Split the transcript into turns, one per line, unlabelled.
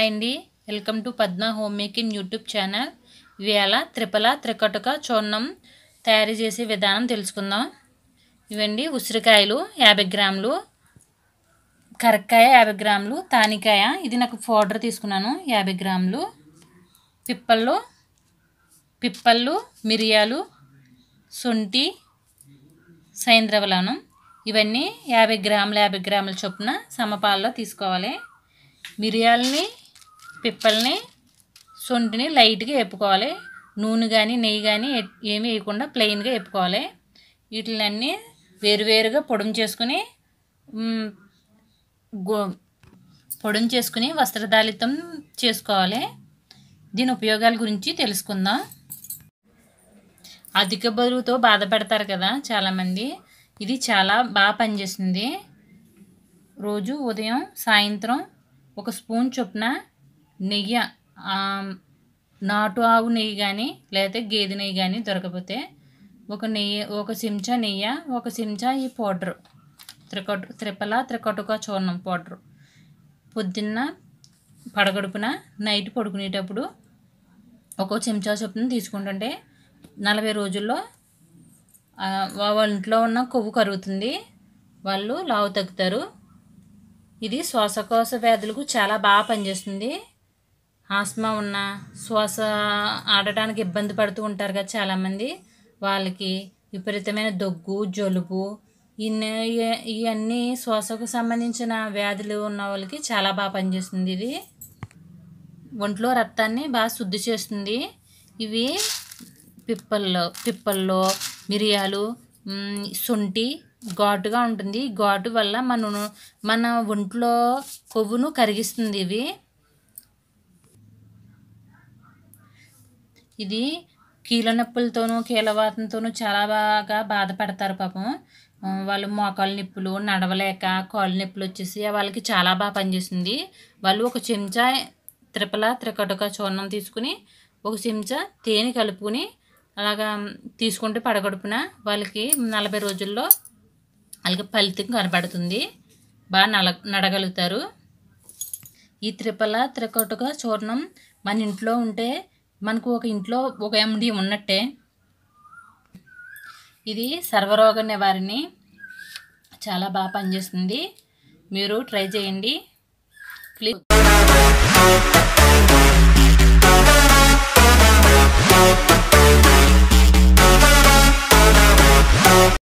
hi అండి welcome to Padma home making YouTube channel ఇవాళ త్రిపల త్రికటుక చూర్ణం తయారు చేసే విధానం తెలుసుకుందాం ఇవండి ఉసిరికాయలు యాభై గ్రాములు కరక్కాయ యాభై గ్రాములు తానికాయ ఇది నాకు పౌడర్ తీసుకున్నాను యాభై గ్రాములు పిప్పళ్ళు పిప్పళ్ళు మిరియాలు శొంఠి సైంద్రవలనం ఇవన్నీ యాభై గ్రాముల యాభై గ్రాముల చొప్పున సమపాల్లో తీసుకోవాలి మిరియాలని పిప్పల్ని సొంటిని లైట్గా ఎప్పుకోవాలి నూనె కానీ నెయ్యి కానీ ఏమీ వేయకుండా ప్లెయిన్గా ఎప్పుకోవాలి వీటిలన్నీ వేరువేరుగా పొడుము చేసుకుని గో పొడుము చేసుకుని వస్త్రదాలితం చేసుకోవాలి దీని ఉపయోగాల గురించి తెలుసుకుందాం అధిక బరువుతో బాధపడతారు కదా చాలామంది ఇది చాలా బాగా పనిచేస్తుంది రోజు ఉదయం సాయంత్రం ఒక స్పూన్ చొప్పున నెయ్యి నాటు ఆవు నెయ్యి కానీ లేదా గేదె నెయ్యి కానీ దొరకపోతే ఒక నెయ్యి ఒక చెంచా నెయ్యి ఒక చెంచా ఈ పౌడరు త్రికటు త్రిపల త్రికటుక చూర్ణం పౌడరు పొద్దున్న పడగడుపున నైట్ పడుకునేటప్పుడు ఒక్కో చెంచా చొప్పున తీసుకుంటుంటే నలభై రోజుల్లో వాళ్ళ ఇంట్లో ఉన్న కొవ్వు కరుగుతుంది వాళ్ళు లావు తగ్గుతారు ఇది శ్వాసకోశ వ్యాధులకు చాలా బాగా పనిచేస్తుంది ఆస్మా ఉన్న శ్వాస ఆడటానికి ఇబ్బంది పడుతూ ఉంటారు కదా చాలామంది వాళ్ళకి విపరీతమైన దగ్గు జలుబు ఇన్ని ఇవన్నీ శ్వాసకు సంబంధించిన వ్యాధులు ఉన్న వాళ్ళకి చాలా బాగా పనిచేస్తుంది ఇది ఒంట్లో రక్తాన్ని బాగా శుద్ధి చేస్తుంది ఇవి పిప్పల్లో పిప్పల్లో మిరియాలు శొంఠి ఘాటుగా ఉంటుంది ఘాటు వల్ల మన మన ఒంట్లో కొవ్వును కరిగిస్తుంది ఇవి ఇది కీళ్ళ నొప్పులతోనూ కీలవాతంతోనూ చాలా బాగా బాధపడతారు పాపం వాళ్ళు మోకాళ్ళ నొప్పులు నడవలేక కాళ్ళ నొప్పులు వచ్చేసి వాళ్ళకి చాలా బాగా పనిచేస్తుంది వాళ్ళు ఒక చెంచా త్రిపల త్రికటక చూర్ణం తీసుకుని ఒక చెంచా తేనె కలుపుకుని అలాగా తీసుకుంటే పడగడుపున వాళ్ళకి నలభై రోజుల్లో వాళ్ళకి ఫలితం కనబడుతుంది బాగా నడగలుగుతారు ఈ త్రిపల త్రికటక చూర్ణం మన ఇంట్లో ఉంటే మనకు ఒక ఇంట్లో ఒక ఎండి ఉన్నట్టే ఇది సర్వరోగ నివారిణి చాలా బాగా పనిచేస్తుంది మీరు ట్రై చేయండి